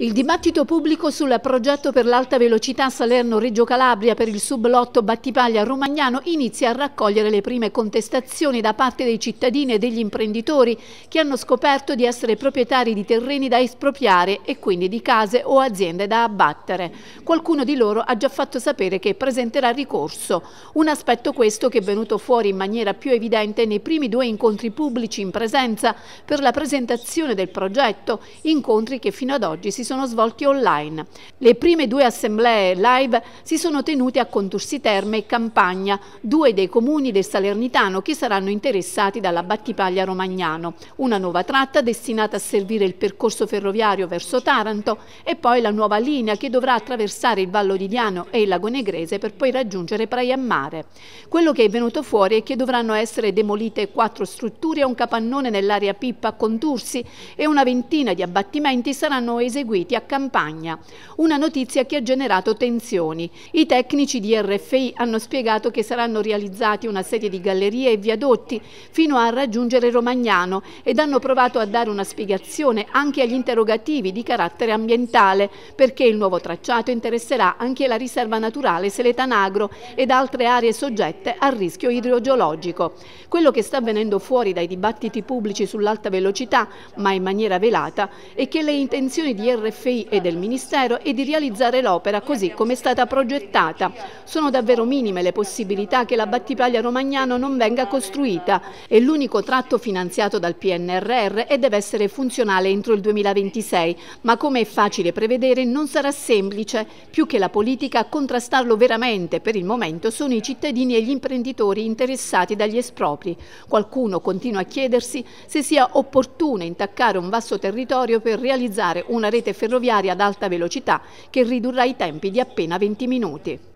Il dibattito pubblico sul progetto per l'alta velocità Salerno-Reggio Calabria per il sublotto Battipaglia-Romagnano inizia a raccogliere le prime contestazioni da parte dei cittadini e degli imprenditori che hanno scoperto di essere proprietari di terreni da espropriare e quindi di case o aziende da abbattere. Qualcuno di loro ha già fatto sapere che presenterà ricorso. Un aspetto questo che è venuto fuori in maniera più evidente nei primi due incontri pubblici in presenza per la presentazione del progetto, incontri che fino ad oggi si sono sono svolti online. Le prime due assemblee live si sono tenute a Contursi Terme e Campagna, due dei comuni del Salernitano che saranno interessati dalla Battipaglia Romagnano, una nuova tratta destinata a servire il percorso ferroviario verso Taranto e poi la nuova linea che dovrà attraversare il Vallo di Diano e il Lago Negrese per poi raggiungere Praia Mare. Quello che è venuto fuori è che dovranno essere demolite quattro strutture e un capannone nell'area Pippa a Contursi e una ventina di abbattimenti saranno eseguiti costruiti a Campagna. Una notizia che ha generato tensioni. I tecnici di RFI hanno spiegato che saranno realizzati una serie di gallerie e viadotti fino a raggiungere Romagnano ed hanno provato a dare una spiegazione anche agli interrogativi di carattere ambientale perché il nuovo tracciato interesserà anche la riserva naturale Seletanagro ed altre aree soggette al rischio idrogeologico. Quello che sta venendo fuori dai dibattiti pubblici sull'alta velocità, ma in maniera velata, è che le intenzioni di RFI dell'RFI e del Ministero e di realizzare l'opera così come è stata progettata. Sono davvero minime le possibilità che la Battipaglia Romagnano non venga costruita. È l'unico tratto finanziato dal PNRR e deve essere funzionale entro il 2026, ma come è facile prevedere non sarà semplice. Più che la politica a contrastarlo veramente per il momento sono i cittadini e gli imprenditori interessati dagli espropri. Qualcuno continua a chiedersi se sia opportuno intaccare un vasto territorio per realizzare una rete rete ferroviaria ad alta velocità che ridurrà i tempi di appena 20 minuti.